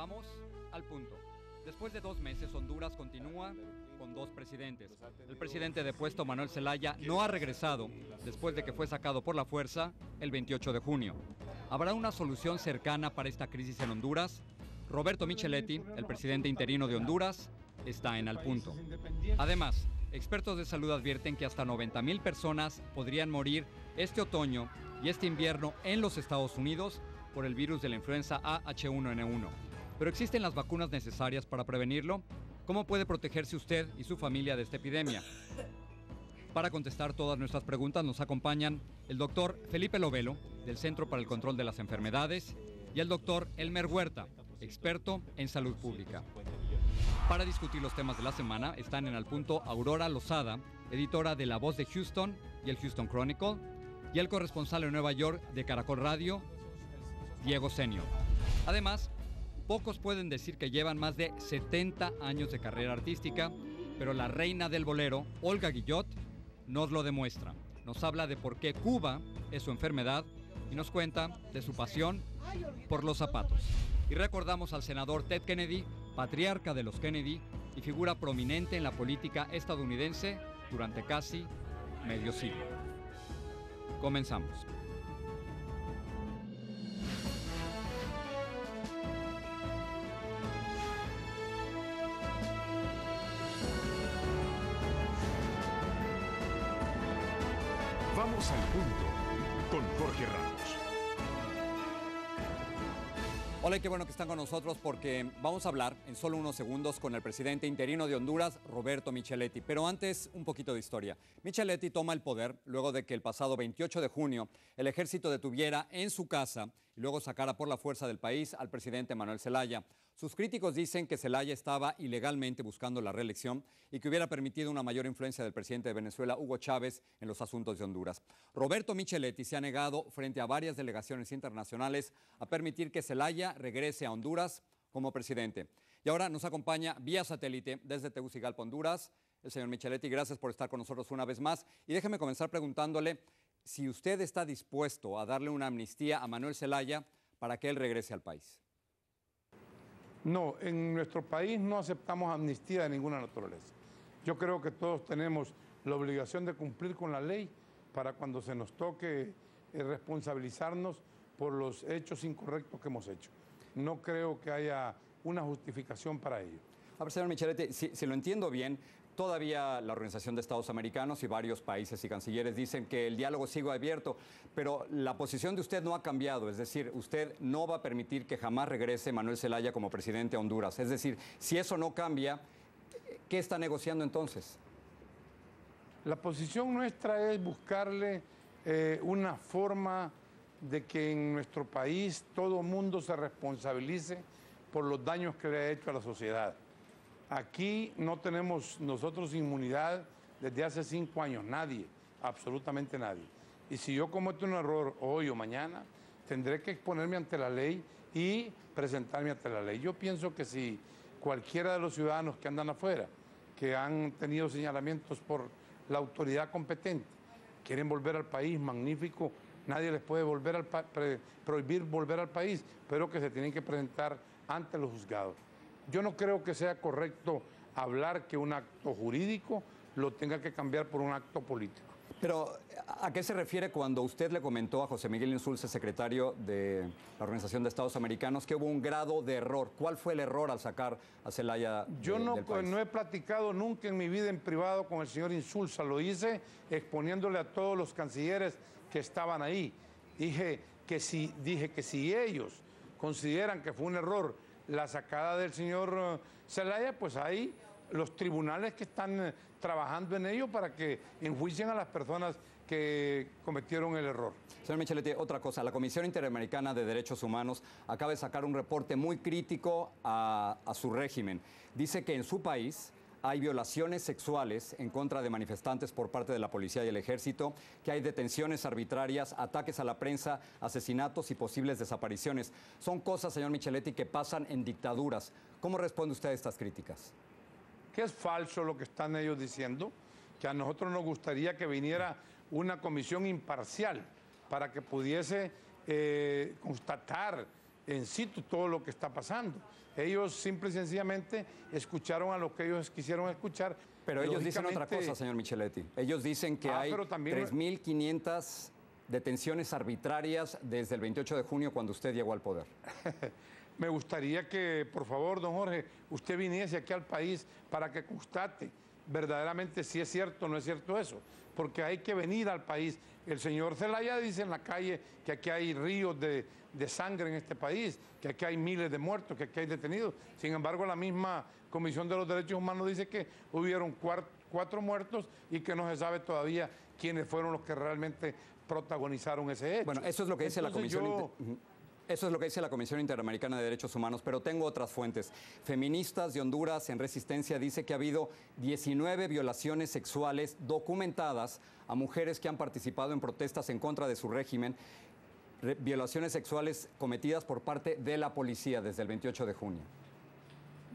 Vamos al punto. Después de dos meses, Honduras continúa con dos presidentes. El presidente depuesto Manuel Zelaya no ha regresado después de que fue sacado por la fuerza el 28 de junio. ¿Habrá una solución cercana para esta crisis en Honduras? Roberto Micheletti, el presidente interino de Honduras, está en al punto. Además, expertos de salud advierten que hasta 90.000 personas podrían morir este otoño y este invierno en los Estados Unidos por el virus de la influenza AH1N1. Pero ¿existen las vacunas necesarias para prevenirlo? ¿Cómo puede protegerse usted y su familia de esta epidemia? Para contestar todas nuestras preguntas nos acompañan el doctor Felipe Lovelo, del Centro para el Control de las Enfermedades, y el doctor Elmer Huerta, experto en salud pública. Para discutir los temas de la semana están en el punto Aurora Lozada, editora de La Voz de Houston y el Houston Chronicle, y el corresponsal en Nueva York de Caracol Radio, Diego Senio. Además, Pocos pueden decir que llevan más de 70 años de carrera artística, pero la reina del bolero, Olga Guillot, nos lo demuestra. Nos habla de por qué Cuba es su enfermedad y nos cuenta de su pasión por los zapatos. Y recordamos al senador Ted Kennedy, patriarca de los Kennedy y figura prominente en la política estadounidense durante casi medio siglo. Comenzamos. al Punto con Jorge Ramos. Hola, y qué bueno que están con nosotros porque vamos a hablar en solo unos segundos con el presidente interino de Honduras, Roberto Micheletti. Pero antes, un poquito de historia. Micheletti toma el poder luego de que el pasado 28 de junio el ejército detuviera en su casa y luego sacara por la fuerza del país al presidente Manuel Zelaya. Sus críticos dicen que Zelaya estaba ilegalmente buscando la reelección y que hubiera permitido una mayor influencia del presidente de Venezuela, Hugo Chávez, en los asuntos de Honduras. Roberto Micheletti se ha negado, frente a varias delegaciones internacionales, a permitir que Zelaya regrese a Honduras como presidente. Y ahora nos acompaña vía satélite desde Tegucigalpa, Honduras. El señor Micheletti, gracias por estar con nosotros una vez más. Y déjeme comenzar preguntándole si usted está dispuesto a darle una amnistía a Manuel Zelaya para que él regrese al país. No, en nuestro país no aceptamos amnistía de ninguna naturaleza. Yo creo que todos tenemos la obligación de cumplir con la ley para cuando se nos toque eh, responsabilizarnos por los hechos incorrectos que hemos hecho. No creo que haya una justificación para ello. A ver, señor si, lo entiendo bien, Todavía la Organización de Estados Americanos y varios países y cancilleres dicen que el diálogo sigue abierto, pero la posición de usted no ha cambiado, es decir, usted no va a permitir que jamás regrese Manuel Zelaya como presidente a Honduras. Es decir, si eso no cambia, ¿qué está negociando entonces? La posición nuestra es buscarle eh, una forma de que en nuestro país todo mundo se responsabilice por los daños que le ha hecho a la sociedad. Aquí no tenemos nosotros inmunidad desde hace cinco años, nadie, absolutamente nadie. Y si yo cometo un error hoy o mañana, tendré que exponerme ante la ley y presentarme ante la ley. Yo pienso que si cualquiera de los ciudadanos que andan afuera, que han tenido señalamientos por la autoridad competente, quieren volver al país, magnífico, nadie les puede volver prohibir volver al país, pero que se tienen que presentar ante los juzgados. Yo no creo que sea correcto hablar que un acto jurídico lo tenga que cambiar por un acto político. Pero, ¿a qué se refiere cuando usted le comentó a José Miguel Insulza, secretario de la Organización de Estados Americanos, que hubo un grado de error? ¿Cuál fue el error al sacar a Celaya? Yo no, no he platicado nunca en mi vida en privado con el señor Insulza, lo hice exponiéndole a todos los cancilleres que estaban ahí. Dije que si, dije que si ellos consideran que fue un error la sacada del señor eh, Zelaya, pues ahí los tribunales que están eh, trabajando en ello para que enjuicien a las personas que cometieron el error. Señor Micheletti, otra cosa, la Comisión Interamericana de Derechos Humanos acaba de sacar un reporte muy crítico a, a su régimen. Dice que en su país hay violaciones sexuales en contra de manifestantes por parte de la policía y el ejército, que hay detenciones arbitrarias, ataques a la prensa, asesinatos y posibles desapariciones. Son cosas, señor Micheletti, que pasan en dictaduras. ¿Cómo responde usted a estas críticas? Que es falso lo que están ellos diciendo, que a nosotros nos gustaría que viniera una comisión imparcial para que pudiese eh, constatar en situ todo lo que está pasando. Ellos simple y sencillamente escucharon a lo que ellos quisieron escuchar. Pero ellos dicen otra cosa, señor Micheletti. Ellos dicen que ah, hay 3.500 detenciones arbitrarias desde el 28 de junio cuando usted llegó al poder. Me gustaría que, por favor, don Jorge, usted viniese aquí al país para que constate verdaderamente si es cierto o no es cierto eso, porque hay que venir al país, el señor Zelaya dice en la calle que aquí hay ríos de, sangre en este país, que aquí hay miles de muertos, que aquí hay detenidos. Sin embargo, la misma Comisión de los Derechos Humanos dice que hubieron cuatro muertos y que no se sabe todavía quiénes fueron los que realmente protagonizaron ese hecho. Bueno, eso es lo que dice la Comisión. Eso es lo que dice la Comisión Interamericana de Derechos Humanos, pero tengo otras fuentes. Feministas de Honduras en Resistencia dice que ha habido 19 violaciones sexuales documentadas a mujeres que han participado en protestas en contra de su régimen violaciones sexuales cometidas por parte de la policía desde el 28 de junio.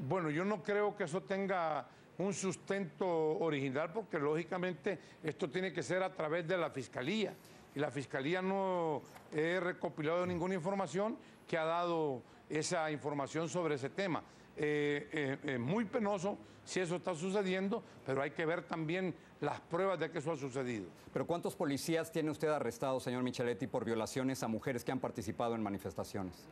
Bueno, yo no creo que eso tenga un sustento original porque lógicamente esto tiene que ser a través de la fiscalía y la Fiscalía no he recopilado ninguna información que ha dado esa información sobre ese tema. Eh, eh, eh, muy penoso si eso está sucediendo, pero hay que ver también las pruebas de que eso ha sucedido. Pero ¿cuántos policías tiene usted arrestado, señor Micheletti, por violaciones a mujeres que han participado en manifestaciones?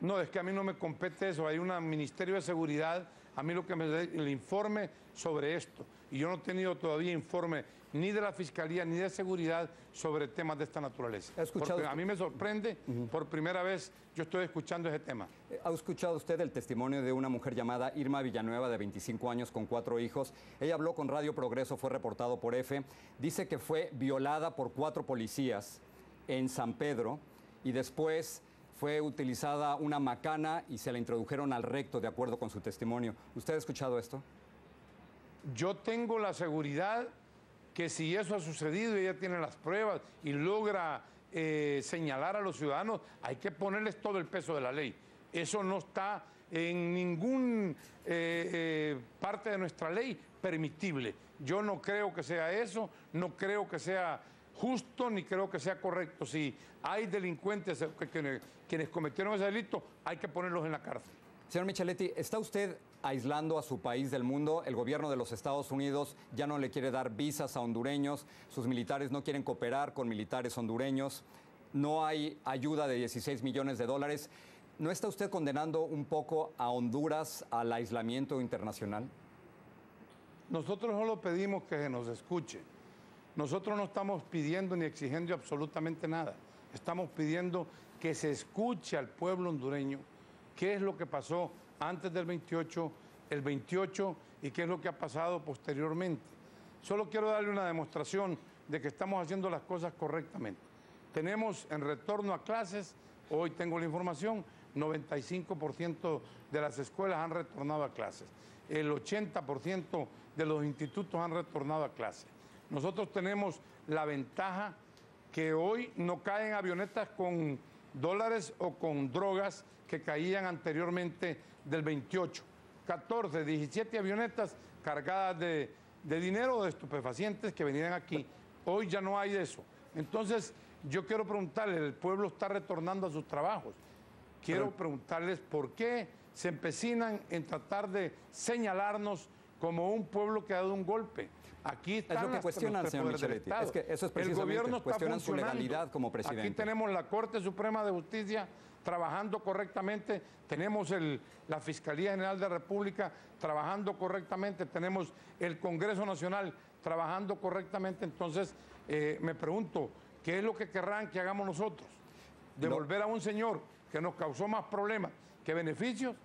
No, es que a mí no me compete eso. Hay un Ministerio de Seguridad, a mí lo que me da el informe sobre esto. Y yo no he tenido todavía informe ni de la Fiscalía, ni de Seguridad sobre temas de esta naturaleza. a mí me sorprende, por primera vez yo estoy escuchando ese tema. Eh, ¿Ha escuchado usted el testimonio de una mujer llamada Irma Villanueva, de 25 años, con cuatro hijos? Ella habló con Radio Progreso, fue reportado por EFE. Dice que fue violada por cuatro policías en San Pedro y después fue utilizada una macana y se la introdujeron al recto, de acuerdo con su testimonio. ¿Usted ha escuchado esto? Yo tengo la seguridad que si eso ha sucedido y ella tiene las pruebas y logra eh, señalar a los ciudadanos, hay que ponerles todo el peso de la ley. Eso no está en ninguna eh, eh, parte de nuestra ley permitible. Yo no creo que sea eso, no creo que sea justo ni creo que sea correcto. Si hay delincuentes quienes, cometieron ese delito, hay que ponerlos en la cárcel. Señor Micheletti, ¿está usted aislando a su país del mundo. El gobierno de los Estados Unidos ya no le quiere dar visas a hondureños, sus militares no quieren cooperar con militares hondureños, no hay ayuda de 16 millones de dólares. ¿No está usted condenando un poco a Honduras al aislamiento internacional? Nosotros solo pedimos que se nos escuche. Nosotros no estamos pidiendo ni exigiendo absolutamente nada. Estamos pidiendo que se escuche al pueblo hondureño qué es lo que pasó antes del 28, el 28 y qué es lo que ha pasado posteriormente. Solo quiero darle una demostración de que estamos haciendo las cosas correctamente. Tenemos en retorno a clases, hoy tengo la información, 95% de las escuelas han retornado a clases, el 80% de los institutos han retornado a clases. Nosotros tenemos la ventaja que hoy no caen avionetas con dólares o con drogas que caían anteriormente del 28, 14, 17 avionetas cargadas de, dinero de estupefacientes que venían aquí. Hoy ya no hay eso. Entonces, yo quiero preguntarles, el pueblo está retornando a sus trabajos. Quiero preguntarles por qué se empecinan en tratar de señalarnos como un pueblo que ha dado un golpe. Aquí están es lo que cuestionan, señor Micheletti. Es que el gobierno cuestionan su legalidad como presidente. Aquí tenemos la Corte Suprema de Justicia trabajando correctamente, tenemos la Fiscalía General de la República trabajando correctamente, tenemos el Congreso Nacional trabajando correctamente. Entonces, eh, me pregunto, ¿qué es lo que querrán que hagamos nosotros? Devolver a un señor que nos causó más problemas que beneficios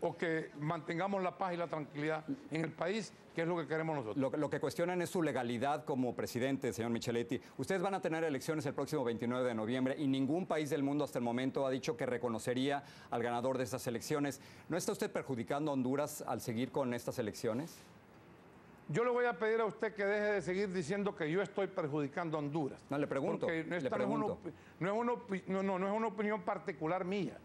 o que mantengamos la paz y la tranquilidad en el país, que es lo que queremos nosotros. Lo, que cuestionan es su legalidad como presidente, señor Micheletti. Ustedes van a tener elecciones el próximo 29 de noviembre y ningún país del mundo hasta el momento ha dicho que reconocería al ganador de estas elecciones. ¿No está usted perjudicando a Honduras al seguir con estas elecciones? Yo le voy a pedir a usted que deje de seguir diciendo que yo estoy perjudicando a Honduras. No, le pregunto. no es una opinión particular mía.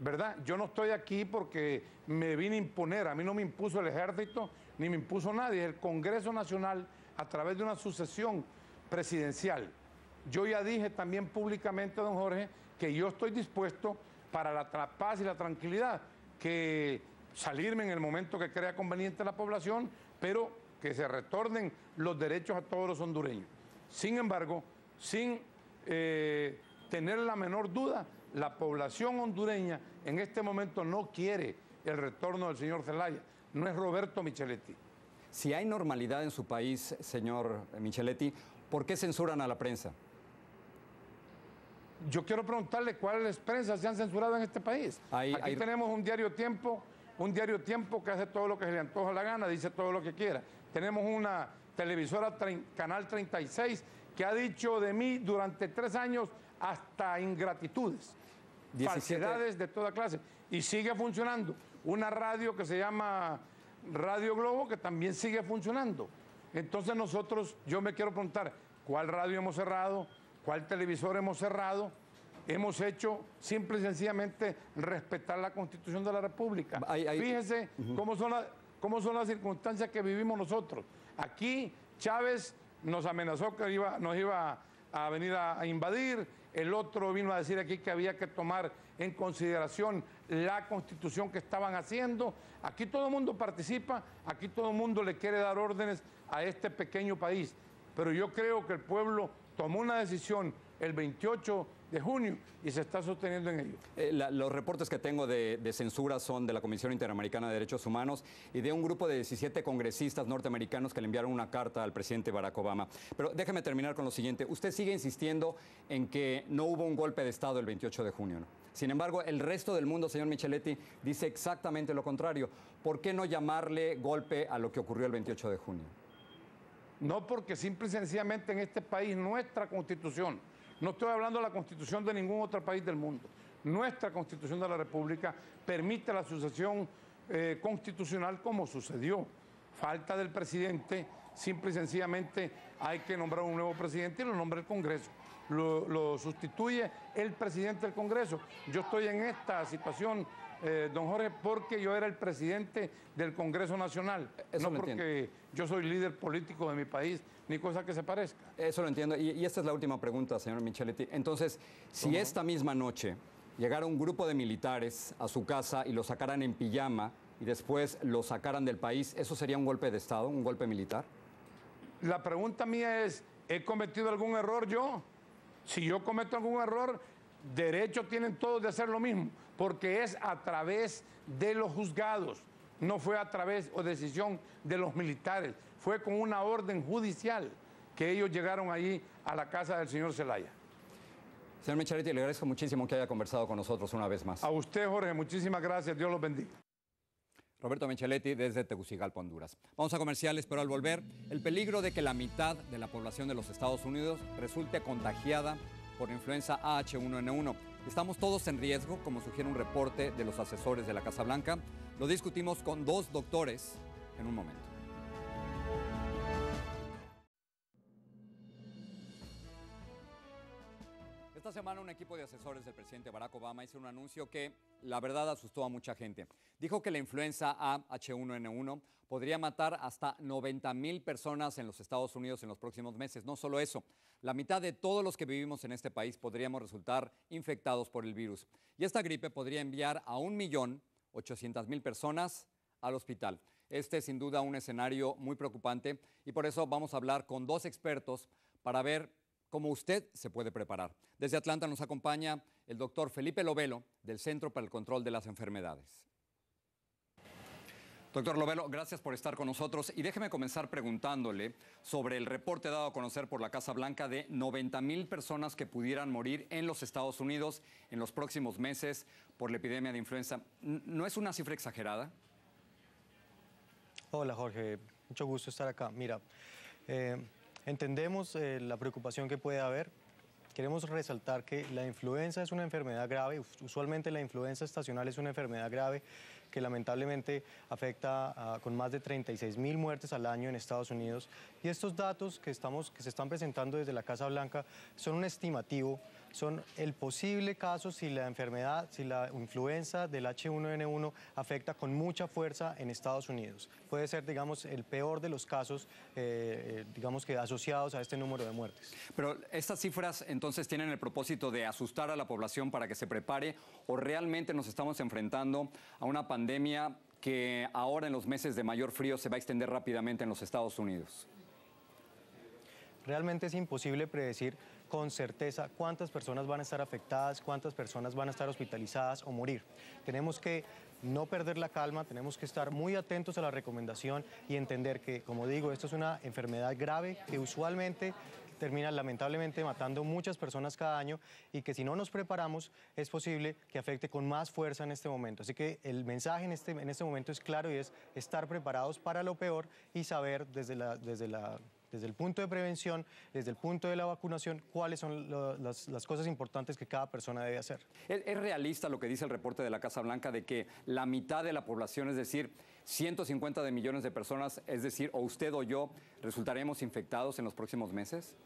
¿verdad? Yo no estoy aquí porque me vine a imponer, a mí no me impuso el ejército, ni me impuso nadie, el Congreso Nacional a través de una sucesión presidencial. Yo ya dije también públicamente, don Jorge, que yo estoy dispuesto para la paz y la tranquilidad, que salirme en el momento que crea conveniente la población, pero que se retornen los derechos a todos los hondureños. Sin embargo, sin eh, tener la menor duda la población hondureña en este momento no quiere el retorno del señor Zelaya, no es Roberto Micheletti. Si hay normalidad en su país, señor Micheletti, ¿por qué censuran a la prensa? Yo quiero preguntarle cuáles prensas se han censurado en este país. Ahí Aquí tenemos un diario Tiempo, un diario Tiempo que hace todo lo que se le antoja la gana, dice todo lo que quiera. Tenemos una televisora Canal 36 que ha dicho de mí durante tres años hasta ingratitudes, falsedades de toda clase. Y sigue funcionando. Una radio que se llama Radio Globo que también sigue funcionando. Entonces nosotros, yo me quiero preguntar, ¿cuál radio hemos cerrado? ¿Cuál televisor hemos cerrado? hemos hecho simple y sencillamente respetar la Constitución de la República. cómo, son cómo son las circunstancias que vivimos nosotros. Aquí Chávez nos amenazó que iba, nos iba a venir a, invadir, el otro vino a decir aquí que había que tomar en consideración la constitución que estaban haciendo. Aquí todo el mundo participa, aquí todo el mundo le quiere dar órdenes a este pequeño país, pero yo creo que el pueblo tomó una decisión el 28 de de junio y se está sosteniendo en ello. Eh, los reportes que tengo de, censura son de la Comisión Interamericana de Derechos Humanos y de un grupo de 17 congresistas norteamericanos que le enviaron una carta al presidente Barack Obama. Pero déjeme terminar con lo siguiente. Usted sigue insistiendo en que no hubo un golpe de Estado el 28 de junio, Sin embargo, el resto del mundo, señor Micheletti, dice exactamente lo contrario. ¿Por qué no llamarle golpe a lo que ocurrió el 28 de junio? No, porque simple y sencillamente en este país nuestra constitución no estoy hablando de la constitución de ningún otro país del mundo. Nuestra constitución de la República permite la sucesión eh, constitucional como sucedió. Falta del presidente, simple y sencillamente hay que nombrar un nuevo presidente y lo nombra el Congreso. lo sustituye el presidente del Congreso. Yo estoy en esta situación eh, don Jorge, porque yo era el presidente del Congreso Nacional. no porque yo soy líder político de mi país, ni cosa que se parezca. Eso lo entiendo. Y, esta es la última pregunta, señor Micheletti. Entonces, si esta misma noche llegara un grupo de militares a su casa y lo sacaran en pijama y después lo sacaran del país, ¿eso sería un golpe de Estado, un golpe militar? La pregunta mía es, ¿he cometido algún error yo? Si yo cometo algún error, derecho tienen todos de hacer lo mismo porque es a través de los juzgados, no fue a través o decisión de los militares, fue con una orden judicial que ellos llegaron ahí a la casa del señor Zelaya. Señor Mechaletti, le agradezco muchísimo que haya conversado con nosotros una vez más. A usted, Jorge, muchísimas gracias. Dios los bendiga. Roberto Micheletti desde Tegucigalpa, Honduras. Vamos a comerciales, pero al volver, el peligro de que la mitad de la población de los Estados Unidos resulte contagiada por influenza h 1 n 1 Estamos todos en riesgo, como sugiere un reporte de los asesores de la Casa Blanca. Lo discutimos con dos doctores en un momento. Esta semana un equipo de asesores del presidente Barack Obama hizo un anuncio que la verdad asustó a mucha gente. Dijo que la influenza h 1 n 1 podría matar hasta 90 mil personas en los Estados Unidos en los próximos meses. No solo eso, la mitad de todos los que vivimos en este país podríamos resultar infectados por el virus. Y esta gripe podría enviar a 1.800.000 personas al hospital. Este es sin duda un escenario muy preocupante y por eso vamos a hablar con dos expertos para ver cómo usted se puede preparar. Desde Atlanta nos acompaña el doctor Felipe Lovelo del Centro para el Control de las Enfermedades. Doctor Lovelo, gracias por estar con nosotros y déjeme comenzar preguntándole sobre el reporte dado a conocer por la Casa Blanca de 90 mil personas que pudieran morir en los Estados Unidos en los próximos meses por la epidemia de influenza. ¿No es una cifra exagerada? Hola Jorge, mucho gusto estar acá. Mira, eh, entendemos eh, la preocupación que puede haber. Queremos resaltar que la influenza es una enfermedad grave, usualmente la influenza estacional es una enfermedad grave que lamentablemente afecta con más de 36 mil muertes al año en Estados Unidos. Y estos datos que, estamos, que se están presentando desde la Casa Blanca son un estimativo son el posible caso si la enfermedad, si la influenza del H1N1 afecta con mucha fuerza en Estados Unidos. Puede ser, digamos, el peor de los casos, eh, eh, digamos que asociados a este número de muertes. Pero estas cifras entonces tienen el propósito de asustar a la población para que se prepare o realmente nos estamos enfrentando a una pandemia que ahora en los meses de mayor frío se va a extender rápidamente en los Estados Unidos. Realmente es imposible predecir con certeza cuántas personas van a estar afectadas, cuántas personas van a estar hospitalizadas o morir. Tenemos que no perder la calma, tenemos que estar muy atentos a la recomendación y entender que, como digo, esto es una enfermedad grave que usualmente termina lamentablemente matando muchas personas cada año y que si no nos preparamos es posible que afecte con más fuerza en este momento. Así que el mensaje en este, en este momento es claro y es estar preparados para lo peor y saber desde la... Desde la desde el punto de prevención, desde el punto de la vacunación, cuáles son las, cosas importantes que cada persona debe hacer. ¿Es, ¿Es, realista lo que dice el reporte de la Casa Blanca de que la mitad de la población, es decir, 150 de millones de personas, es decir, o usted o yo, resultaremos infectados en los próximos meses?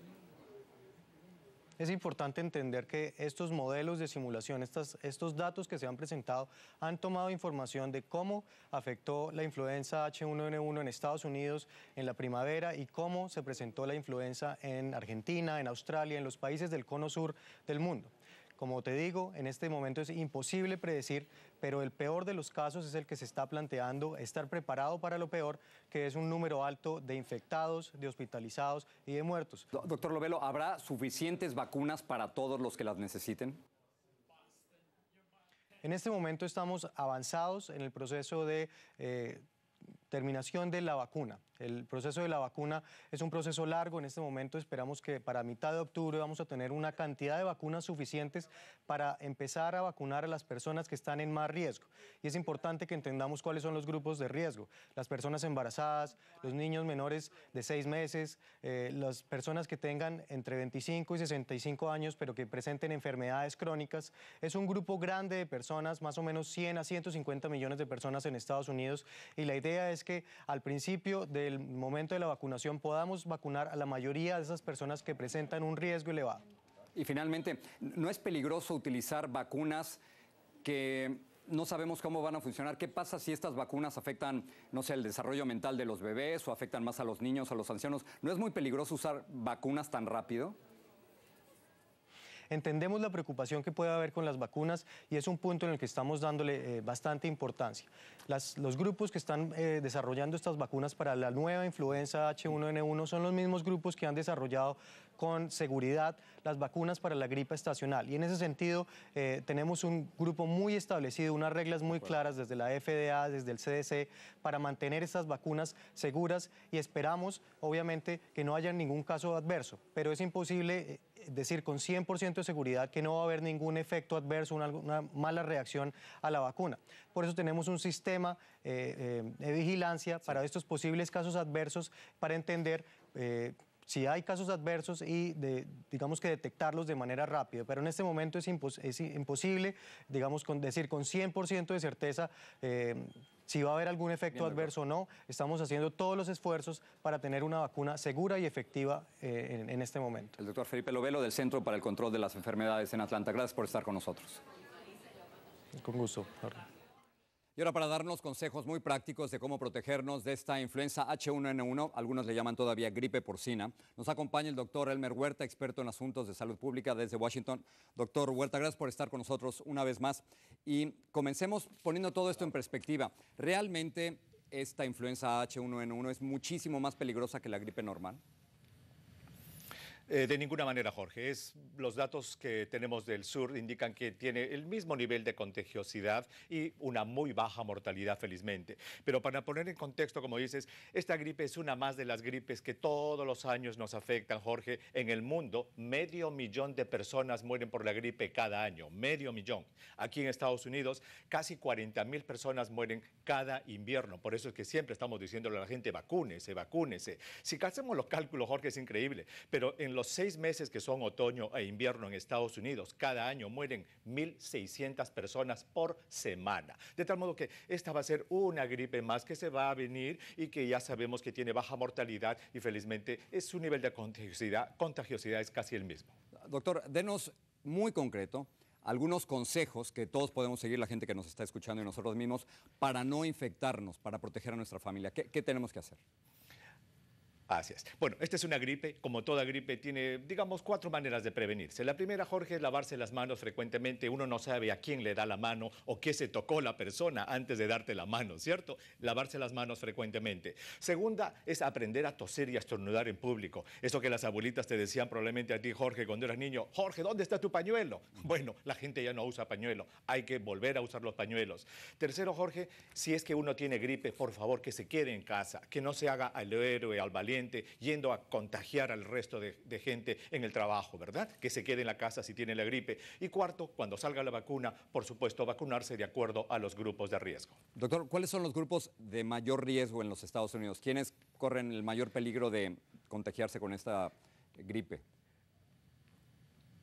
Es importante entender que estos modelos de simulación, estos datos que se han presentado, han tomado información de cómo afectó la influenza H1N1 en Estados Unidos en la primavera y cómo se presentó la influenza en Argentina, en Australia, en los países del cono sur del mundo. Como te digo, en este momento es imposible predecir pero el peor de los casos es el que se está planteando, estar preparado para lo peor, que es un número alto de infectados, de hospitalizados y de muertos. Doctor Lovelo, ¿habrá suficientes vacunas para todos los que las necesiten? En este momento estamos avanzados en el proceso de... Eh, terminación de la vacuna. El proceso de la vacuna es un proceso largo. En este momento esperamos que para mitad de octubre vamos a tener una cantidad de vacunas suficientes para empezar a vacunar a las personas que están en más riesgo. Y es importante que entendamos cuáles son los grupos de riesgo. Las personas embarazadas, los niños menores de seis meses, eh, las personas que tengan entre 25 y 65 años pero que presenten enfermedades crónicas. Es un grupo grande de personas, más o menos 100 a 150 millones de personas en Estados Unidos. Y la idea es que al principio del momento de la vacunación podamos vacunar a la mayoría de esas personas que presentan un riesgo elevado. Y finalmente, ¿no es peligroso utilizar vacunas que no sabemos cómo van a funcionar. ¿Qué pasa si estas vacunas afectan, no sé, el desarrollo mental de los bebés o afectan más a los niños, a los ancianos? ¿No es muy peligroso usar vacunas tan rápido? Entendemos la preocupación que puede haber con las vacunas y es un punto en el que estamos dándole eh, bastante importancia. los grupos que están eh, desarrollando estas vacunas para la nueva influenza H1N1 son los mismos grupos que han desarrollado con seguridad las vacunas para la gripe estacional. Y en ese sentido eh, tenemos un grupo muy establecido, unas reglas muy claras desde la FDA, desde el CDC, para mantener estas vacunas seguras y esperamos, obviamente, que no haya ningún caso adverso. Pero es imposible eh, decir con 100% de seguridad que no va a haber ningún efecto adverso, una, mala reacción a la vacuna. Por eso tenemos un sistema eh, de vigilancia para estos posibles casos adversos para entender si hay casos adversos y digamos que detectarlos de manera rápida. Pero en este momento es, imposible, digamos, con decir con 100% de certeza. Eh, si va a haber algún efecto adverso o no, estamos haciendo todos los esfuerzos para tener una vacuna segura y efectiva eh, en, este momento. El doctor Felipe Lovelo del Centro para el Control de las Enfermedades en Atlanta. Gracias por estar con nosotros. Con gusto. Y ahora para darnos consejos muy prácticos de cómo protegernos de esta influenza H1N1, algunos le llaman todavía gripe porcina, nos acompaña el doctor Elmer Huerta, experto en asuntos de salud pública desde Washington. Doctor Huerta, gracias por estar con nosotros una vez más. Y comencemos poniendo todo esto en perspectiva. Realmente esta influenza H1N1 es muchísimo más peligrosa que la gripe normal. Eh, de ninguna manera, Jorge. los datos que tenemos del sur indican que tiene el mismo nivel de contagiosidad y una muy baja mortalidad, felizmente. Pero para poner en contexto, como dices, esta gripe es una más de las gripes que todos los años nos afectan, Jorge. En el mundo, medio millón de personas mueren por la gripe cada año, medio millón. Aquí en Estados Unidos, casi 40 mil personas mueren cada invierno. Por eso es que siempre estamos diciéndole a la gente, vacúnese, vacúnese. Si hacemos los cálculos, Jorge, es increíble. Pero los seis meses que son otoño e invierno en Estados Unidos, cada año mueren 1.600 personas por semana. De tal modo que esta va a ser una gripe más que se va a venir y que ya sabemos que tiene baja mortalidad y felizmente es su nivel de contagiosidad, contagiosidad es casi el mismo. Doctor, denos muy concreto algunos consejos que todos podemos seguir, la gente que nos está escuchando y nosotros mismos, para no infectarnos, para proteger a nuestra familia. qué tenemos que hacer? Así Bueno, esta es una gripe, como toda gripe, tiene, digamos, cuatro maneras de prevenirse. La primera, Jorge, es lavarse las manos frecuentemente. Uno no sabe a quién le da la mano o qué se tocó la persona antes de darte la mano, ¿cierto? Lavarse las manos frecuentemente. Segunda es aprender a toser y a estornudar en público. Eso que las abuelitas te decían probablemente a ti, Jorge, cuando eras niño, Jorge, ¿dónde está tu pañuelo? Bueno, la gente ya no usa pañuelo, hay que volver a usar los pañuelos. Tercero, Jorge, si es que uno tiene gripe, por favor, que se quede en casa, que no se haga al héroe, al valiente yendo a contagiar al resto de, de, gente en el trabajo, ¿verdad? Que se quede en la casa si tiene la gripe. Y cuarto, cuando salga la vacuna, por supuesto, vacunarse de acuerdo a los grupos de riesgo. Doctor, ¿cuáles son los grupos de mayor riesgo en los Estados Unidos? ¿Quiénes corren el mayor peligro de contagiarse con esta gripe?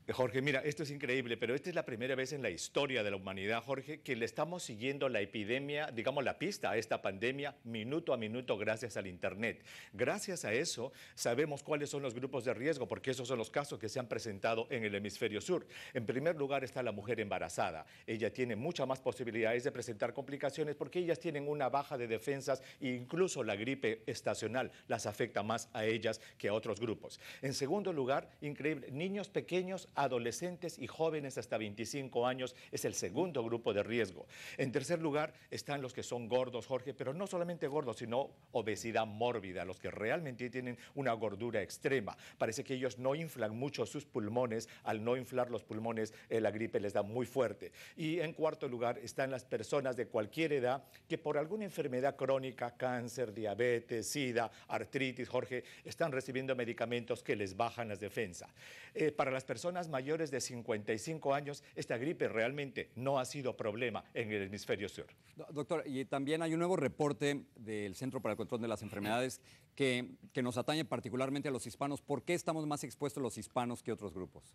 Jorge, mira, esto es increíble, pero esta es la primera vez en la historia de la humanidad, Jorge, que le estamos siguiendo la epidemia, digamos la pista a esta pandemia minuto a minuto gracias al Internet. Gracias a eso sabemos cuáles son los grupos de riesgo, porque esos son los casos que se han presentado en el hemisferio sur. En primer lugar está la mujer embarazada. Ella tiene muchas más posibilidades de presentar complicaciones porque ellas tienen una baja de defensas e incluso la gripe estacional las afecta más a ellas que a otros grupos. En segundo lugar, increíble, niños pequeños adolescentes y jóvenes hasta 25 años es el segundo grupo de riesgo. En tercer lugar están los que son gordos, Jorge, pero no solamente gordos, sino obesidad mórbida, los que realmente tienen una gordura extrema. Parece que ellos no inflan mucho sus pulmones, al no inflar los pulmones eh, la gripe les da muy fuerte. Y en cuarto lugar están las personas de cualquier edad que por alguna enfermedad crónica, cáncer, diabetes, sida, artritis, Jorge, están recibiendo medicamentos que les bajan las defensas. Eh, para las personas mayores de 55 años, esta gripe realmente no ha sido problema en el hemisferio sur. Doctor, y también hay un nuevo reporte del Centro para el Control de las Enfermedades que, que nos atañe particularmente a los hispanos. ¿Por qué estamos más expuestos los hispanos que otros grupos?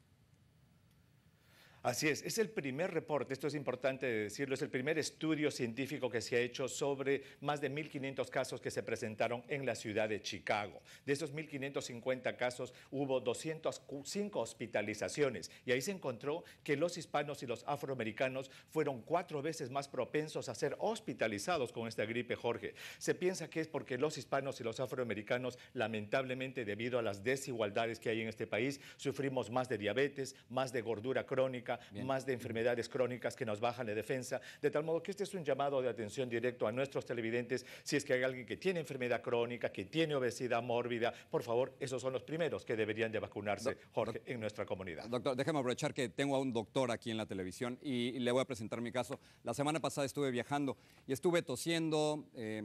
Así es, es el primer reporte, esto es importante decirlo, es el primer estudio científico que se ha hecho sobre más de 1.500 casos que se presentaron en la ciudad de Chicago. De esos 1.550 casos hubo 205 hospitalizaciones y ahí se encontró que los hispanos y los afroamericanos fueron cuatro veces más propensos a ser hospitalizados con esta gripe, Jorge. Se piensa que es porque los hispanos y los afroamericanos, lamentablemente debido a las desigualdades que hay en este país, sufrimos más de diabetes, más de gordura crónica, más de enfermedades crónicas que nos bajan la defensa, de tal modo que este es un llamado de atención directo a nuestros televidentes, si es que hay alguien que tiene enfermedad crónica, que tiene obesidad mórbida, por favor, esos son los primeros que deberían de vacunarse, Jorge, en nuestra comunidad. Doctor, déjame aprovechar que tengo a un doctor aquí en la televisión y le voy a presentar mi caso. La semana pasada estuve viajando y estuve tosiendo, eh,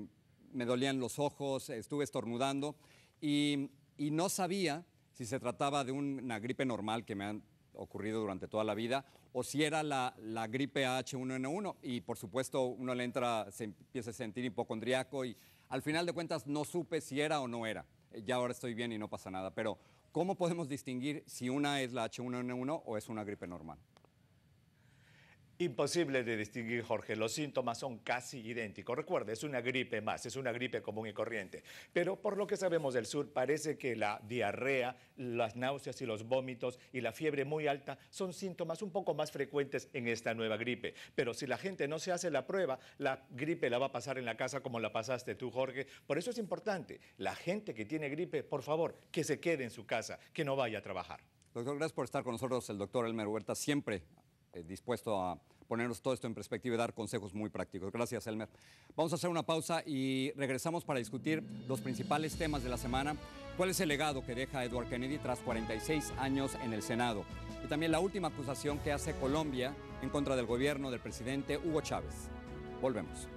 me dolían los ojos, estuve estornudando y no sabía si se trataba de una gripe normal que me han ocurrido durante toda la vida, o si era la, gripe H1N1 y por supuesto uno le entra, se empieza a sentir hipocondriaco y al final de cuentas no supe si era o no era. Eh, ya ahora estoy bien y no pasa nada, pero ¿cómo podemos distinguir si una es la H1N1 o es una gripe normal? Imposible de distinguir, Jorge. Los síntomas son casi idénticos. Recuerda, es una gripe más, es una gripe común y corriente. Pero por lo que sabemos del sur, parece que la diarrea, las náuseas y los vómitos y la fiebre muy alta son síntomas un poco más frecuentes en esta nueva gripe. Pero si la gente no se hace la prueba, la gripe la va a pasar en la casa como la pasaste tú, Jorge. Por eso es importante, la gente que tiene gripe, por favor, que se quede en su casa, que no vaya a trabajar. Doctor, gracias por estar con nosotros. El doctor Elmer Huerta siempre eh, dispuesto a ponernos todo esto en perspectiva y dar consejos muy prácticos. Gracias, Elmer. Vamos a hacer una pausa y regresamos para discutir los principales temas de la semana. ¿Cuál es el legado que deja Edward Kennedy tras 46 años en el Senado? Y también la última acusación que hace Colombia en contra del gobierno del presidente Hugo Chávez. Volvemos.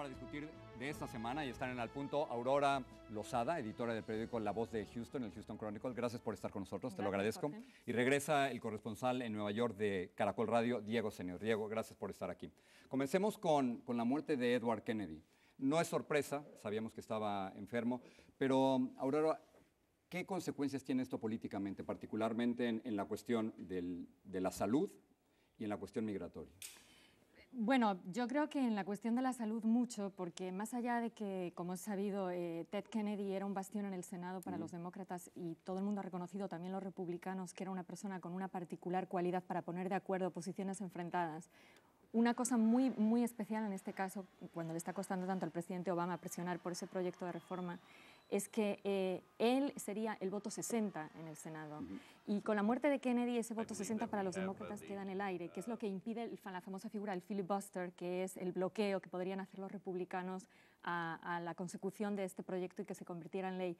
para discutir de esta semana y están en Al Punto Aurora Lozada, editora del periódico La Voz de Houston, el Houston Chronicle. Gracias por estar con nosotros, te lo agradezco. Y regresa el corresponsal en Nueva York de Caracol Radio, Diego señor Diego, gracias por estar aquí. Comencemos con, con la muerte de Edward Kennedy. No es sorpresa, sabíamos que estaba enfermo, pero Aurora, ¿qué consecuencias tiene esto políticamente, particularmente en, en la cuestión del, de la salud y en la cuestión migratoria? Bueno, yo creo que en la cuestión de la salud mucho, porque más allá de que, como es sabido, eh, Ted Kennedy era un bastión en el Senado para los demócratas y todo el mundo ha reconocido, también los republicanos, que era una persona con una particular cualidad para poner de acuerdo posiciones enfrentadas. Una cosa muy, muy especial en este caso, cuando le está costando tanto al presidente Obama presionar por ese proyecto de reforma, es que eh, él sería el voto 60 en el Senado. Y con la muerte de Kennedy, ese voto 60 para los demócratas queda en el aire, que es lo que impide la famosa figura del filibuster, que es el bloqueo que podrían hacer los republicanos a, a, la consecución de este proyecto y que se convirtiera en ley.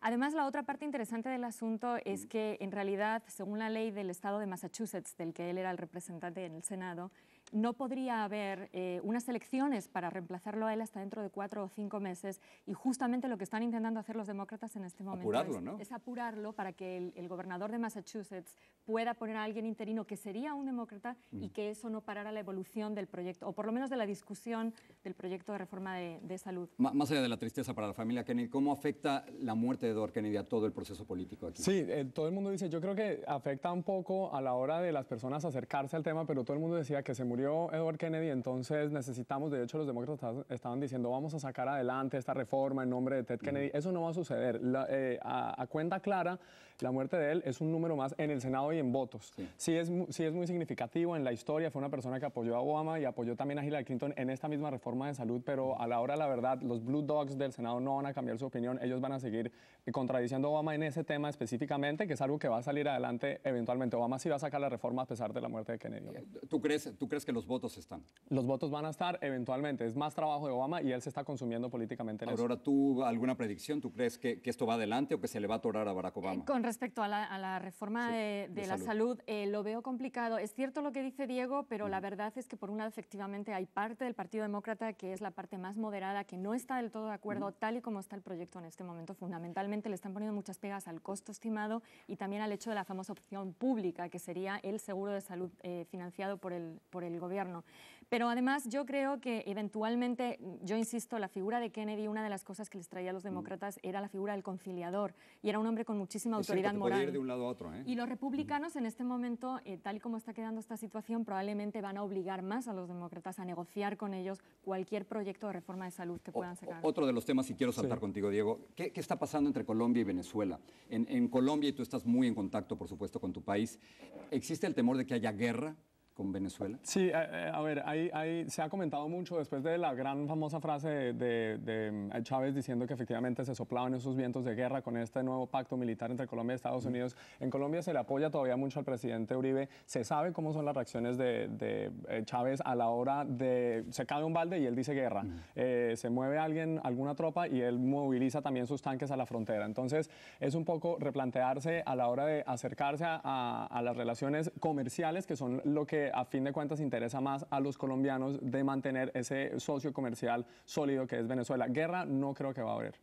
Además, la otra parte interesante del asunto es que, en realidad, según la ley del Estado de Massachusetts, del que él era el representante en el Senado, no podría haber eh, unas elecciones para reemplazarlo a él hasta dentro de cuatro o cinco meses y justamente lo que están intentando hacer los demócratas en este momento es, apurarlo para que el, gobernador de Massachusetts pueda poner a alguien interino que sería un demócrata y mm. que eso no parara la evolución del proyecto o por lo menos de la discusión del proyecto de reforma de, salud. más allá de la tristeza para la familia Kennedy, ¿cómo afecta la muerte de Dor Kennedy a todo el proceso político aquí? Sí, eh, todo el mundo dice, yo creo que afecta un poco a la hora de las personas acercarse al tema, pero todo el mundo decía que se murió Edward Kennedy, entonces necesitamos, de hecho los demócratas estaban diciendo vamos a sacar adelante esta reforma en nombre de Ted Kennedy. Eso no va a suceder. Eh, a cuenta clara, la muerte de él es un número más en el Senado y en votos. Sí, es, es muy significativo en la historia. Fue una persona que apoyó a Obama y apoyó también a Hillary Clinton en esta misma reforma de salud, pero a la hora la verdad, los Blue Dogs del Senado no van a cambiar su opinión. Ellos van a seguir contradiciendo a Obama en ese tema específicamente, que es algo que va a salir adelante eventualmente. Obama sí va a sacar la reforma a pesar de la muerte de Kennedy. Eh, ¿Tú crees, tú crees que los votos están? Los votos van a estar eventualmente. Es más trabajo de Obama y él se está consumiendo políticamente. En Aurora, ¿tú alguna predicción? ¿Tú crees que, esto va adelante o que se le va a atorar a Barack eh, Obama? respecto a la, reforma de, la salud, eh, lo veo complicado. Es cierto lo que dice Diego, pero la verdad es que por un lado efectivamente hay parte del Partido Demócrata que es la parte más moderada, que no está del todo de acuerdo tal y como está el proyecto en este momento. Fundamentalmente le están poniendo muchas pegas al costo estimado y también al hecho de la famosa opción pública, que sería el seguro de salud eh, financiado por el, por el gobierno. Pero además yo creo que eventualmente, mm, yo insisto, la figura de Kennedy, una de las cosas que les traía a los mm. demócratas era la figura del conciliador y era un hombre con muchísima autoridad moral. de un lado a otro, ¿eh? Y los mm. republicanos en este momento, eh, tal y como está quedando esta situación, probablemente van a obligar más a los demócratas a negociar con ellos cualquier proyecto de reforma de salud que puedan sacar. otro de los temas, y quiero saltar contigo, Diego, ¿qué, está pasando entre Colombia y Venezuela? En, en Colombia, y tú estás muy en contacto, por supuesto, con tu país, ¿existe el temor de que haya guerra? con Venezuela? Sí, eh, eh, a, ver, ahí se ha comentado mucho después de la gran famosa frase de, mm, Chávez diciendo que efectivamente se soplaban esos vientos de guerra con este nuevo pacto militar entre Colombia y Estados Unidos. En Colombia se le apoya todavía mucho al presidente Uribe. Se sabe cómo son las reacciones de, eh, Chávez a la hora de... Se cae un balde y él dice guerra. se mueve alguien, alguna tropa y él moviliza también sus tanques a la frontera. Entonces es un poco replantearse a la hora de acercarse a las relaciones comerciales que son lo que a fin de cuentas interesa más a los colombianos de mantener ese socio comercial sólido que es Venezuela. Guerra no creo que va a haber.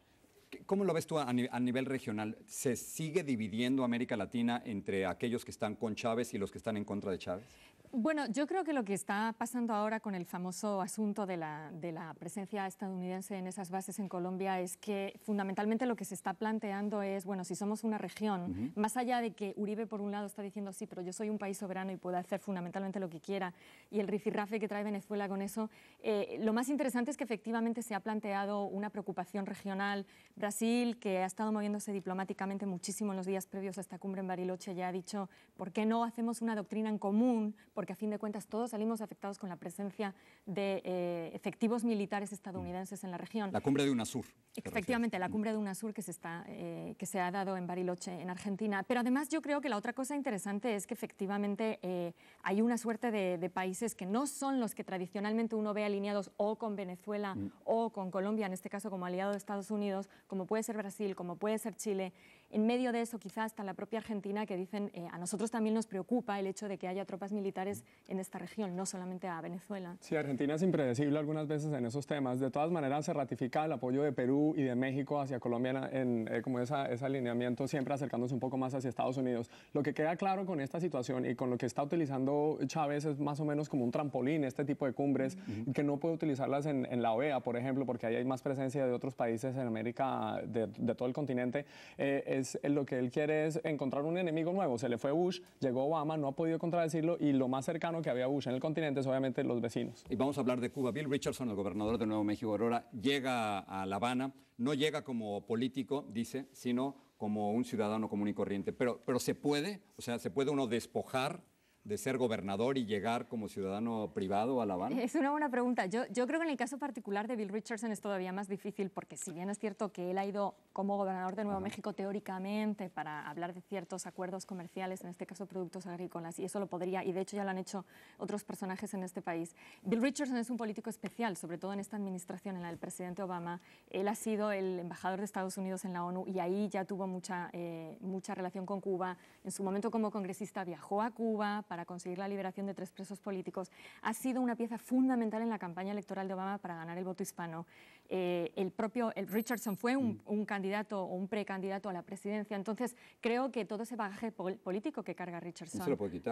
¿Cómo lo ves tú a, nivel regional? ¿Se sigue dividiendo América Latina entre aquellos que están con Chávez y los que están en contra de Chávez? Bueno, yo creo que lo que está pasando ahora con el famoso asunto de la, presencia estadounidense en esas bases en Colombia es que fundamentalmente lo que se está planteando es, bueno, si somos una región, más allá de que Uribe por un lado está diciendo, sí, pero yo soy un país soberano y puedo hacer fundamentalmente lo que quiera, y el rifirrafe que trae Venezuela con eso, eh, lo más interesante es que efectivamente se ha planteado una preocupación regional. Brasil, que ha estado moviéndose diplomáticamente muchísimo en los días previos a esta cumbre en Bariloche, ya ha dicho, ¿por qué no hacemos una doctrina en común? porque a fin de cuentas todos salimos afectados con la presencia de eh, efectivos militares estadounidenses en la región. La cumbre de UNASUR. Efectivamente, la mm. cumbre de UNASUR que se, está, eh, que se ha dado en Bariloche, en Argentina. Pero además yo creo que la otra cosa interesante es que efectivamente eh, hay una suerte de, países que no son los que tradicionalmente uno ve alineados o con Venezuela mm. o con Colombia, en este caso como aliado de Estados Unidos, como puede ser Brasil, como puede ser Chile. En medio de eso, quizás hasta la propia Argentina, que dicen, eh, a nosotros también nos preocupa el hecho de que haya tropas militares en esta región, no solamente a Venezuela. Sí, Argentina es impredecible algunas veces en esos temas. De todas maneras, se ratifica el apoyo de Perú y de México hacia Colombia en, eh, como ese alineamiento, siempre acercándose un poco más hacia Estados Unidos. Lo que queda claro con esta situación y con lo que está utilizando Chávez es más o menos como un trampolín, este tipo de cumbres, que no puede utilizarlas en, la OEA, por ejemplo, porque ahí hay más presencia de otros países en América, de, todo el continente. Eh, es, eh, lo que él quiere es encontrar un enemigo nuevo. Se le fue Bush, llegó Obama, no ha podido contradecirlo y lo más cercano que había Bush en el continente es obviamente los vecinos. Y vamos a hablar de Cuba. Bill Richardson, el gobernador de Nuevo México Aurora, llega a La Habana, no llega como político, dice, sino como un ciudadano común y corriente. Pero, pero se puede, o sea, se puede uno despojar de ser gobernador y llegar como ciudadano privado a La Habana? Es una buena pregunta. Yo, yo creo que en el caso particular de Bill Richardson es todavía más difícil porque si bien es cierto que él ha ido como gobernador de Nuevo México teóricamente para hablar de ciertos acuerdos comerciales, en este caso productos agrícolas, y eso lo podría, y de hecho ya lo han hecho otros personajes en este país. Bill Richardson es un político especial, sobre todo en esta administración, en la del presidente Obama. Él ha sido el embajador de Estados Unidos en la ONU y ahí ya tuvo mucha, eh, mucha relación con Cuba. En su momento como congresista viajó a Cuba para conseguir la liberación de tres presos políticos, ha sido una pieza fundamental en la campaña electoral de Obama para ganar el voto hispano. Eh, el propio el Richardson fue mm. un, candidato o un precandidato a la presidencia. Entonces, creo que todo ese bagaje político que carga Richardson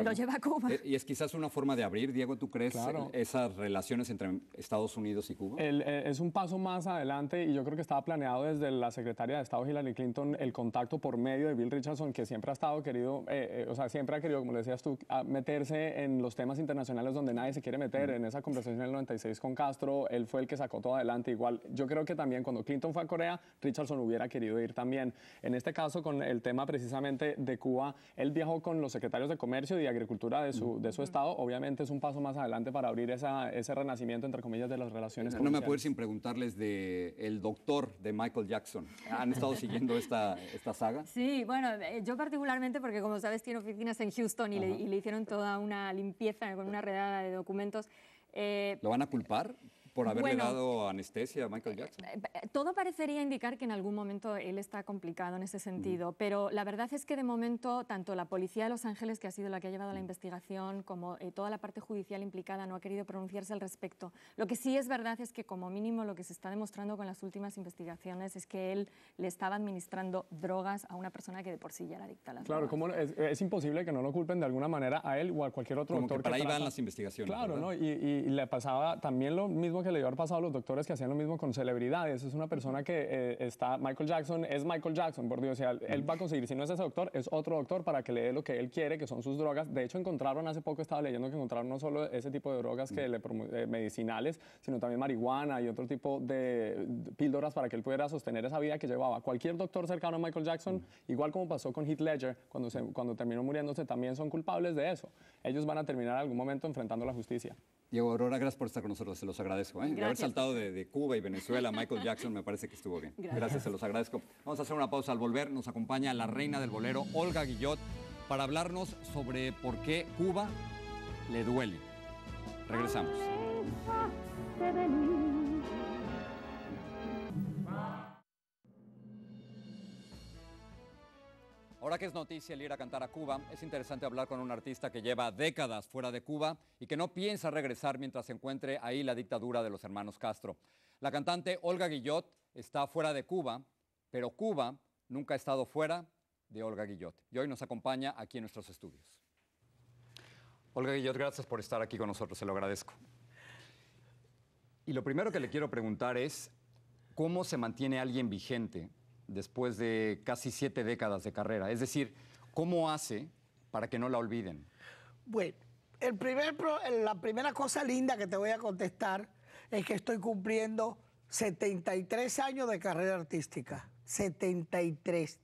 lo, lleva a Cuba. Eh, y es quizás una forma de abrir, Diego, ¿tú crees esas relaciones entre Estados Unidos y Cuba? Eh, es un paso más adelante y yo creo que estaba planeado desde la secretaria de Estado Hillary Clinton el contacto por medio de Bill Richardson, que siempre ha estado querido, o sea, siempre ha querido, como le decías tú, meterse en los temas internacionales donde nadie se quiere meter. Mm. En esa conversación del 96 con Castro, él fue el que sacó todo adelante. Igual yo creo que también cuando Clinton fue a Corea, Richardson hubiera querido ir también. En este caso, con el tema precisamente de Cuba, él viajó con los secretarios de Comercio y Agricultura de su, de su estado. Obviamente es un paso más adelante para abrir ese renacimiento, entre comillas, de las relaciones No, no me puedo ir sin preguntarles de el doctor de Michael Jackson. ¿Han estado siguiendo esta, esta saga? Sí, bueno, eh, yo particularmente, porque como sabes, tiene oficinas en Houston y, le, hicieron toda una limpieza con una redada de documentos. Eh, ¿Lo van a culpar por haberle dado anestesia a Michael eh, Jackson. Eh, eh, todo parecería indicar que en algún momento él está complicado en ese sentido, mm. pero la verdad es que de momento tanto la policía de Los Ángeles, que ha sido la que ha llevado la mm. investigación, como toda la parte judicial implicada no ha querido pronunciarse al respecto. Lo que sí es verdad es que como mínimo lo que se está demostrando con las últimas investigaciones es que él le estaba administrando drogas a una persona que de por sí ya era adicta a las claro, drogas. Claro, es, imposible que no lo culpen de alguna manera a él o a cualquier otro doctor. Que para ahí van las investigaciones. Claro, ¿no? y le pasaba también lo mismo que que le dio haber pasado a los doctores que hacían lo mismo con celebridades. Es una persona que eh, está, Michael Jackson es Michael Jackson, por Dios, sea, él va a conseguir, si no es ese doctor, es otro doctor para que le dé lo que él quiere, que son sus drogas. De hecho, encontraron, hace poco estaba leyendo que encontraron no solo ese tipo de drogas que eh, medicinales, sino también marihuana y otro tipo de píldoras para que él pudiera sostener esa vida que llevaba. Cualquier doctor cercano a Michael Jackson, igual como pasó con Heath Ledger, cuando, cuando terminó muriéndose, también son culpables de eso. Ellos van a terminar en algún momento enfrentando la justicia. Diego Aurora, gracias por estar con nosotros, se los agradezco. ¿eh? De haber saltado de, Cuba y Venezuela, Michael Jackson, me parece que estuvo bien. Gracias. gracias, se los agradezco. Vamos a hacer una pausa al volver. Nos acompaña la reina del bolero, Olga Guillot, para hablarnos sobre por qué Cuba le duele. Regresamos. Ahora que es noticia el ir a cantar a Cuba, es interesante hablar con un artista que lleva décadas fuera de Cuba y que no piensa regresar mientras se encuentre ahí la dictadura de los hermanos Castro. La cantante Olga Guillot está fuera de Cuba, pero Cuba nunca ha estado fuera de Olga Guillot. Y hoy nos acompaña aquí en nuestros estudios. Olga Guillot, gracias por estar aquí con nosotros, se lo agradezco. Y lo primero que le quiero preguntar es, ¿cómo se mantiene alguien vigente después de casi siete décadas de carrera? Es decir, ¿cómo hace para que no la olviden? Bueno, la primera cosa linda que te voy a contestar es que estoy cumpliendo 73 años de carrera artística. 73.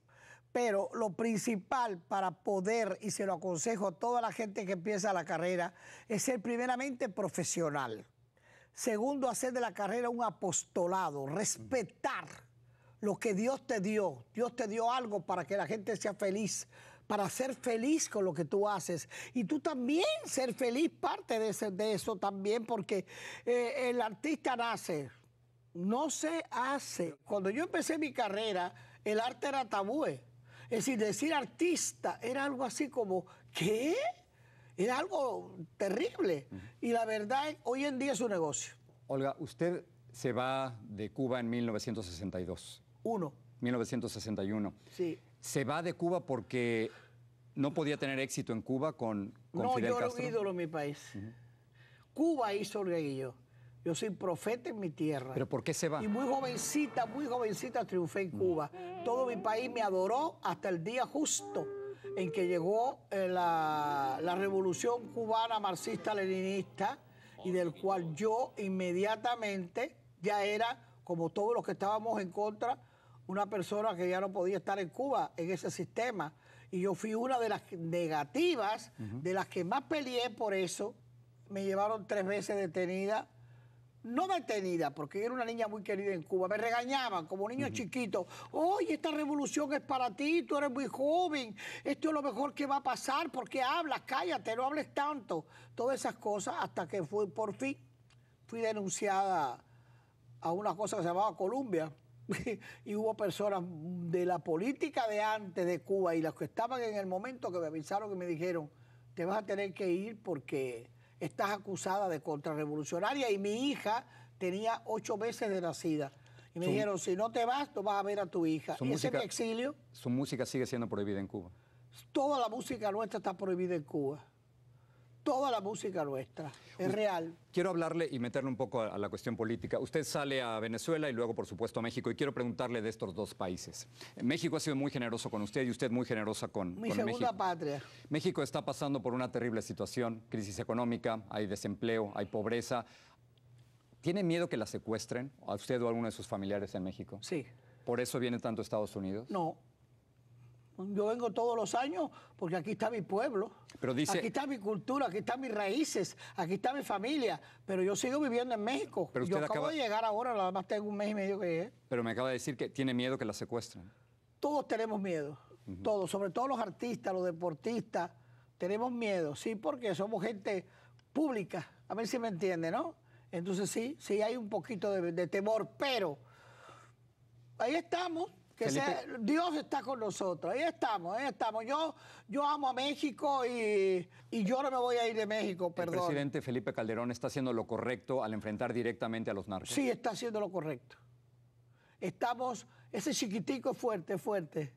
Pero lo principal para poder, y se lo aconsejo a toda la gente que empieza la carrera, es ser primeramente profesional. Segundo, hacer de la carrera un apostolado, respetar lo que Dios te dio. Dios te dio algo para que la gente sea feliz, para ser feliz con lo que tú haces. Y tú también ser feliz parte de, ese, de eso también, porque eh, el artista nace, no se hace. Cuando yo empecé mi carrera, el arte era tabú. Es decir, decir artista era algo así como, ¿qué? Era algo terrible. Y la verdad, hoy en día es un negocio. Olga, usted se va de Cuba en 1962. 1961. Sí. Se va de Cuba porque no podía tener éxito en Cuba con, con no, yo Castro. No, yo ídolo en mi país. Cuba hizo el yo. soy profeta en mi tierra. ¿Pero por qué se va? Y muy jovencita, muy jovencita triunfé en Cuba. Todo mi país me adoró hasta el día justo en que llegó eh, la, la revolución cubana marxista-leninista y del cual yo inmediatamente ya era, como todos los que estábamos en contra, una persona que ya no podía estar en Cuba en ese sistema. Y yo fui una de las negativas, de las que más peleé por eso. Me llevaron tres veces detenida. No detenida, porque yo era una niña muy querida en Cuba. Me regañaban como niño chiquito. Oye, esta revolución es para ti, tú eres muy joven. Esto es lo mejor que va a pasar. ¿Por qué hablas? Cállate, no hables tanto. Todas esas cosas hasta que fue, por fin fui denunciada a una cosa que se llamaba Colombia y hubo personas de la política de antes de Cuba y las que estaban en el momento que me avisaron que me dijeron, te vas a tener que ir porque estás acusada de contrarrevolucionaria y mi hija tenía ocho meses de nacida. Y me dijeron, si no te vas, no vas a ver a tu hija. Su exilio. Su música sigue siendo prohibida en Cuba. Toda la música nuestra está prohibida en Cuba toda la música nuestra. Es real. Quiero hablarle y meterle un poco a, la cuestión política. Usted sale a Venezuela y luego, por supuesto, a México. Y quiero preguntarle de estos dos países. México ha sido muy generoso con usted y usted muy generosa con, Mi segunda patria. México está pasando por una terrible situación, crisis económica, hay desempleo, hay pobreza. ¿Tiene miedo que la secuestren a usted o a alguno de sus familiares en México? Sí. ¿Por eso viene tanto a Estados Unidos? No, yo vengo todos los años porque aquí está mi pueblo, pero dice, aquí está mi cultura, aquí están mis raíces, aquí está mi familia, pero yo sigo viviendo en México. Pero yo acabo acaba... de llegar ahora, nada más tengo un mes y medio que llegué. Pero me acaba de decir que tiene miedo que la secuestren. Todos tenemos miedo, todos, sobre todo los artistas, los deportistas, tenemos miedo, sí, porque somos gente pública, a ver si me entiende, ¿no? Entonces sí, sí hay un poquito de temor, pero ahí estamos, Dios está con nosotros, ahí estamos, ahí estamos. Yo, yo amo a México y, yo no me voy a ir de México, perdón. El presidente Felipe Calderón está haciendo lo correcto al enfrentar directamente a los narcos. Sí, está haciendo lo correcto. Estamos, ese chiquitico es fuerte, fuerte.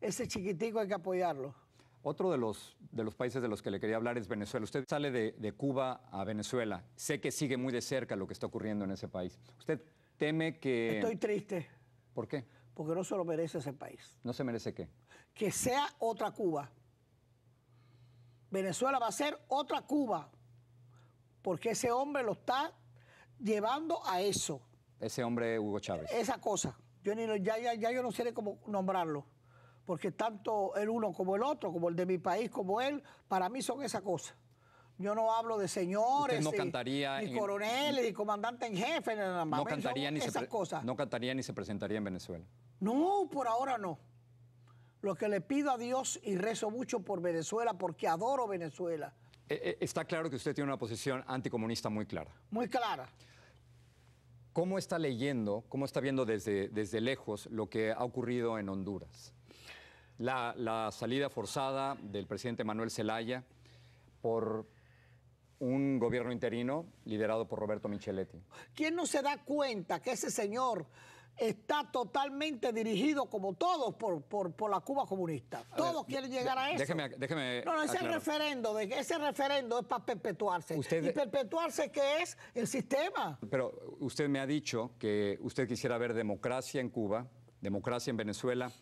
Ese chiquitico hay que apoyarlo. Otro de los, de los países de los que le quería hablar es Venezuela. Usted sale de, de Cuba a Venezuela. Sé que sigue muy de cerca lo que está ocurriendo en ese país. ¿Usted teme que... Estoy triste. ¿Por qué? porque no se lo merece ese país. ¿No se merece qué? Que sea otra Cuba. Venezuela va a ser otra Cuba, porque ese hombre lo está llevando a eso. Ese hombre Hugo Chávez. Esa cosa. Yo ni, ya, ya yo no sé cómo nombrarlo, porque tanto el uno como el otro, como el de mi país, como él, para mí son esa cosa. Yo no hablo de señores, no cantaría ni, coronel, coroneles, ni comandante en jefe, nada No cantaría, ni se no cantaría ni se presentaría en Venezuela. No, por ahora no. Lo que le pido a Dios y rezo mucho por Venezuela porque adoro Venezuela. Eh, eh, está claro que usted tiene una posición anticomunista muy clara. Muy clara. ¿Cómo está leyendo, cómo está viendo desde, desde lejos lo que ha ocurrido en Honduras? La, la salida forzada del presidente Manuel Zelaya por un gobierno interino liderado por Roberto Micheletti. ¿Quién no se da cuenta que ese señor está totalmente dirigido, como todos, por, por, la Cuba comunista? Todos quieren llegar a eso. Déjeme, déjeme no, no, ese referendo, ese referendo es para perpetuarse. ¿Y perpetuarse qué es? El sistema. Pero usted me ha dicho que usted quisiera ver democracia en Cuba, democracia en Venezuela.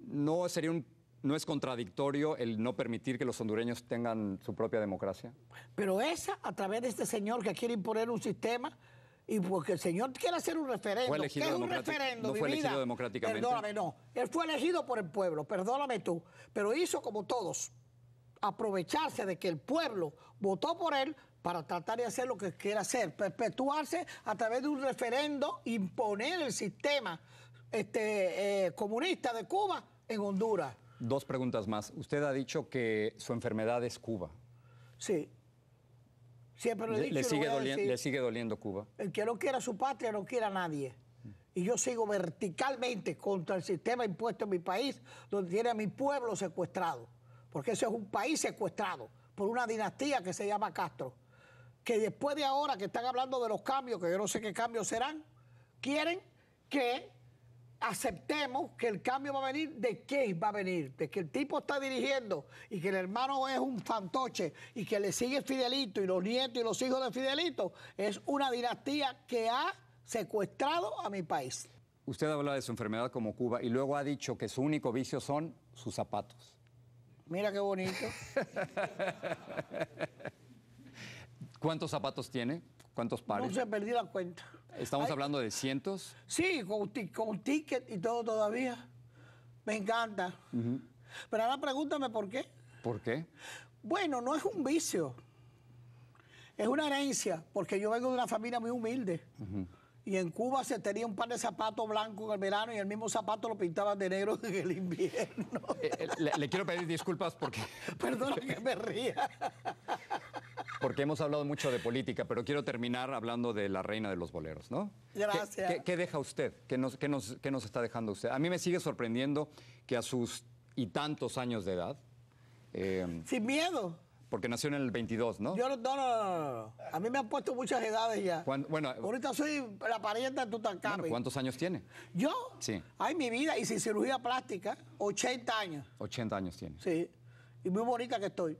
¿No sería un ¿No es contradictorio el no permitir que los hondureños tengan su propia democracia? Pero esa, a través de este señor que quiere imponer un sistema, y porque el señor quiere hacer un referendo, ¿qué es un referendo? No fue elegido democráticamente. Perdóname, no. Él fue elegido por el pueblo, perdóname tú, pero hizo como todos, aprovecharse de que el pueblo votó por él para tratar de hacer lo que quiere hacer, perpetuarse a través de un referendo, imponer el sistema este, eh, comunista de Cuba en Honduras. Dos preguntas más. Usted ha dicho que su enfermedad es Cuba. Sí. Siempre lo he dicho. Le, sigue, doliendo, le sigue doliendo Cuba. El que no quiera su patria no quiera a nadie. Y yo sigo verticalmente contra el sistema impuesto en mi país, donde tiene a mi pueblo secuestrado. Porque ese es un país secuestrado por una dinastía que se llama Castro. Que después de ahora que están hablando de los cambios, que yo no sé qué cambios serán, quieren que aceptemos que el cambio va a venir de qué va a venir, de que el tipo está dirigiendo y que el hermano es un fantoche y que le sigue Fidelito y los nietos y los hijos de Fidelito, es una dinastía que ha secuestrado a mi país. Usted habla de su enfermedad como Cuba y luego ha dicho que su único vicio son sus zapatos. Mira qué bonito. ¿Cuántos zapatos tiene? ¿Cuántos pares? No se perdí la cuenta. Estamos hablando de cientos. Sí, con, ticket y todo todavía. Me encanta. Pero ahora pregúntame por qué. ¿Por qué? Bueno, no es un vicio. Es una herencia, porque yo vengo de una familia muy humilde. Y en Cuba se tenía un par de zapatos blancos en el verano y el mismo zapato lo pintaban de negro en el invierno. Eh, eh, le, quiero pedir disculpas porque... Perdón, que me ría. porque hemos hablado mucho de política, pero quiero terminar hablando de la reina de los boleros, ¿no? Gracias. ¿Qué, deja usted? ¿Qué nos, nos, nos está dejando usted? A mí me sigue sorprendiendo que a sus y tantos años de edad... Em, sin miedo. Porque nació en el 22, ¿no? Yo no, no, no, no. A mí me han puesto muchas edades ya. Bueno, Ahorita soy la parienta de Tutankamón. ¿Cuántos años tiene? ¿Yo? Sí. Ay, mi vida, y sin cirugía plástica, 80 años. 80 años tiene. Sí. Y muy bonita que estoy.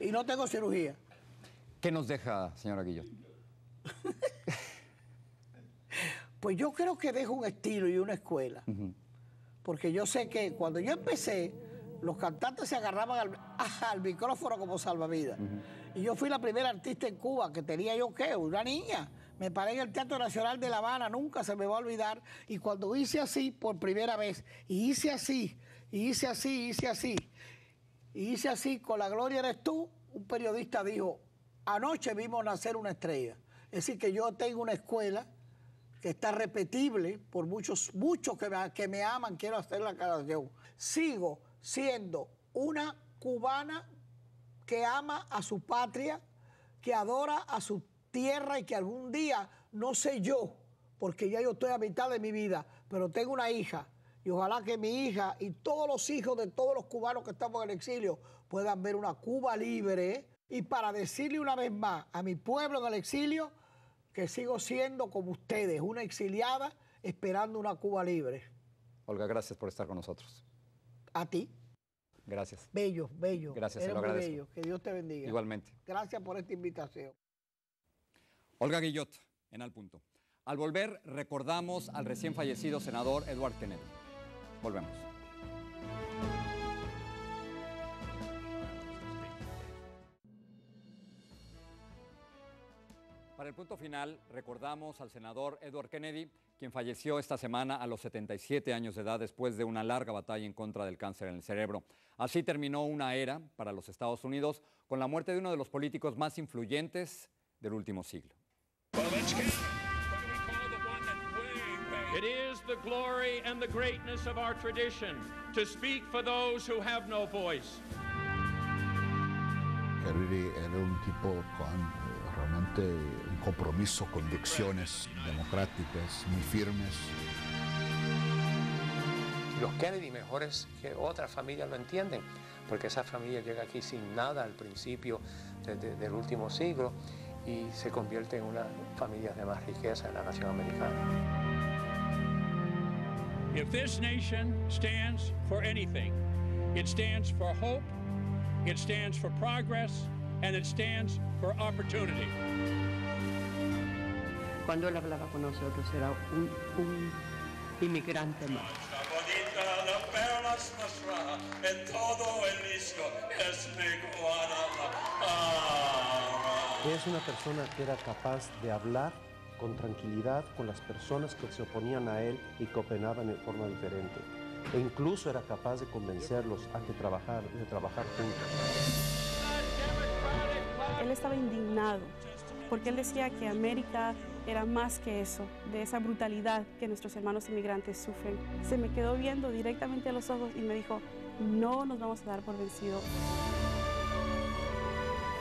Y no tengo cirugía. ¿Qué nos deja, señora Guillot? pues yo creo que deja un estilo y una escuela. Porque yo sé que cuando yo empecé, los cantantes se agarraban al, micrófono como salvavidas. Y yo fui la primera artista en Cuba que tenía yo ¿qué? una niña. Me paré en el Teatro Nacional de La Habana, nunca se me va a olvidar. Y cuando hice así por primera vez, y hice así, y hice así, y hice así, y hice así, con la gloria eres tú, un periodista dijo, Anoche vimos nacer una estrella. Es decir, que yo tengo una escuela que está repetible por muchos, muchos que me, que me aman, quiero hacer la canción. Sigo siendo una cubana que ama a su patria, que adora a su tierra y que algún día, no sé yo, porque ya yo estoy a mitad de mi vida, pero tengo una hija y ojalá que mi hija y todos los hijos de todos los cubanos que estamos en el exilio puedan ver una Cuba libre ¿eh? y para decirle una vez más a mi pueblo en el exilio que sigo siendo como ustedes, una exiliada esperando una Cuba libre. Olga, gracias por estar con nosotros. A ti. Gracias. Bello, bello. Gracias, se lo agradezco. Que Dios te bendiga. Igualmente. Gracias por esta invitación. Olga Guillot, en Al Punto. Al volver, recordamos al recién fallecido senador Eduard Kennedy. Volvemos. Para el punto final, recordamos al senador Edward Kennedy, quien falleció esta semana a los 77 años de edad después de una larga batalla en contra del cáncer en el cerebro. Así terminó una era para los Estados Unidos con la muerte de uno de los políticos más influyentes del último siglo. Kennedy era un tipo eh, con realmente compromiso, convicciones democráticas muy firmes. Los Kennedy mejores que otras familias lo entienden, porque esa familia llega aquí sin nada al principio del último siglo y se convierte en una familia de más riqueza en la nación americana. If this nation stands for anything, it stands for hope, it stands for progress, and it stands for opportunity. Cuando él hablaba con nosotros era un, inmigrante más. Es una persona que era capaz de hablar con tranquilidad con las personas que se oponían a él y que opinaban de forma diferente. E incluso era capaz de convencerlos a que trabajar, de trabajar juntos. Él estaba indignado porque él decía que América era más que eso, de esa brutalidad que nuestros hermanos inmigrantes sufren. Se me quedó viendo directamente a los ojos y me dijo, no nos vamos a dar por vencidos.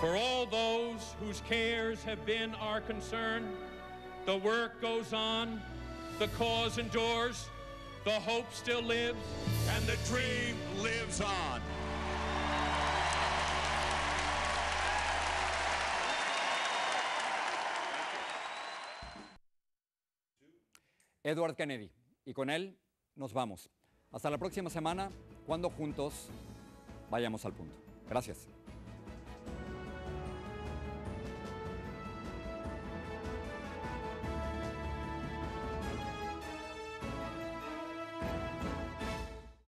For all those whose cares have been our concern, the work goes on, the cause endures, the hope still lives, and the dream lives on. Edward Kennedy. Y con él nos vamos. Hasta la próxima semana, cuando juntos vayamos al punto. Gracias.